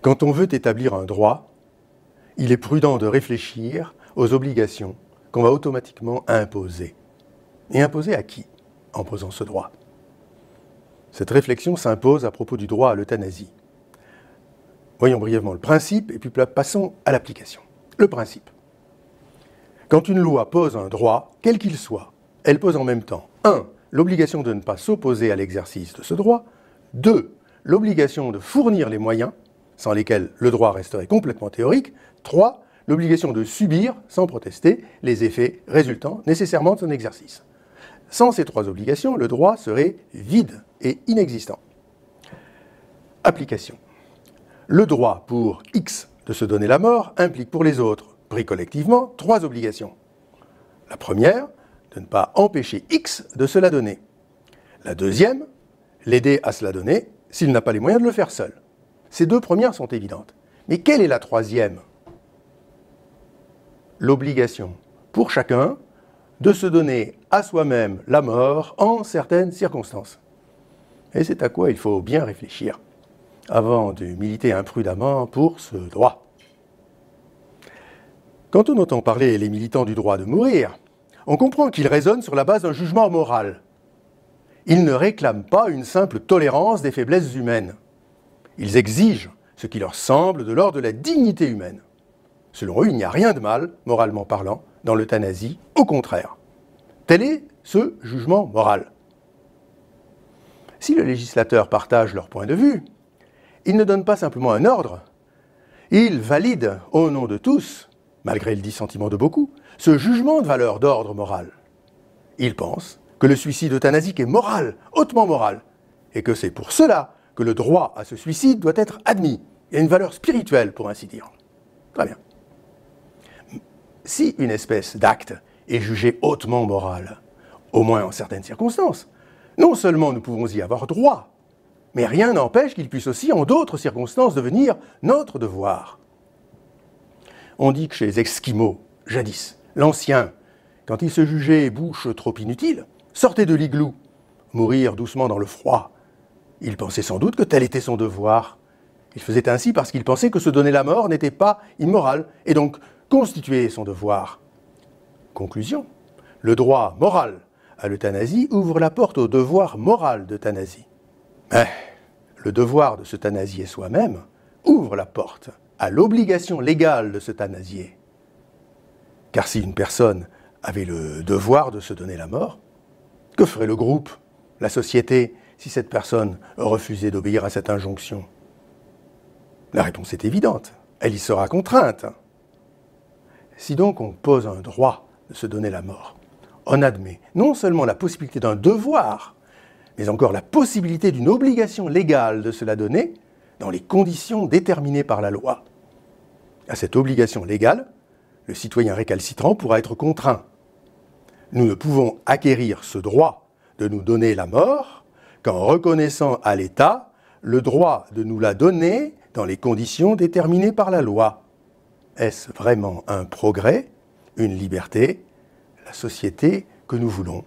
Quand on veut établir un droit, il est prudent de réfléchir aux obligations qu'on va automatiquement imposer. Et imposer à qui en posant ce droit Cette réflexion s'impose à propos du droit à l'euthanasie. Voyons brièvement le principe et puis passons à l'application. Le principe. Quand une loi pose un droit, quel qu'il soit, elle pose en même temps 1. l'obligation de ne pas s'opposer à l'exercice de ce droit, 2. l'obligation de fournir les moyens sans lesquelles le droit resterait complètement théorique. 3. L'obligation de subir, sans protester, les effets résultants nécessairement de son exercice. Sans ces trois obligations, le droit serait vide et inexistant. Application. Le droit pour X de se donner la mort implique pour les autres, pris collectivement, trois obligations. La première, de ne pas empêcher X de se la donner. La deuxième, l'aider à se la donner s'il n'a pas les moyens de le faire seul. Ces deux premières sont évidentes. Mais quelle est la troisième L'obligation pour chacun de se donner à soi-même la mort en certaines circonstances. Et c'est à quoi il faut bien réfléchir avant de militer imprudemment pour ce droit. Quand on entend parler les militants du droit de mourir, on comprend qu'ils raisonnent sur la base d'un jugement moral. Ils ne réclament pas une simple tolérance des faiblesses humaines. Ils exigent ce qui leur semble de l'ordre de la dignité humaine. Selon eux, il n'y a rien de mal, moralement parlant, dans l'euthanasie, au contraire. Tel est ce jugement moral. Si le législateur partage leur point de vue, il ne donne pas simplement un ordre, il valide, au nom de tous, malgré le dissentiment de beaucoup, ce jugement de valeur d'ordre moral. Il pense que le suicide euthanasique est moral, hautement moral, et que c'est pour cela que le droit à ce suicide doit être admis. et à une valeur spirituelle, pour ainsi dire. Très bien. Si une espèce d'acte est jugée hautement moral, au moins en certaines circonstances, non seulement nous pouvons y avoir droit, mais rien n'empêche qu'il puisse aussi, en d'autres circonstances, devenir notre devoir. On dit que chez les Esquimaux, jadis, l'ancien, quand il se jugeait bouche trop inutile, sortait de l'igloo, mourir doucement dans le froid, il pensait sans doute que tel était son devoir. Il faisait ainsi parce qu'il pensait que se donner la mort n'était pas immoral, et donc constituait son devoir. Conclusion. Le droit moral à l'euthanasie ouvre la porte au devoir moral d'euthanasie. Mais le devoir de s'euthanasier soi-même ouvre la porte à l'obligation légale de s'euthanasier. Car si une personne avait le devoir de se donner la mort, que ferait le groupe, la société si cette personne refusait d'obéir à cette injonction La réponse est évidente, elle y sera contrainte. Si donc on pose un droit de se donner la mort, on admet non seulement la possibilité d'un devoir, mais encore la possibilité d'une obligation légale de se la donner dans les conditions déterminées par la loi. À cette obligation légale, le citoyen récalcitrant pourra être contraint. Nous ne pouvons acquérir ce droit de nous donner la mort qu'en reconnaissant à l'État le droit de nous la donner dans les conditions déterminées par la loi. Est-ce vraiment un progrès, une liberté, la société que nous voulons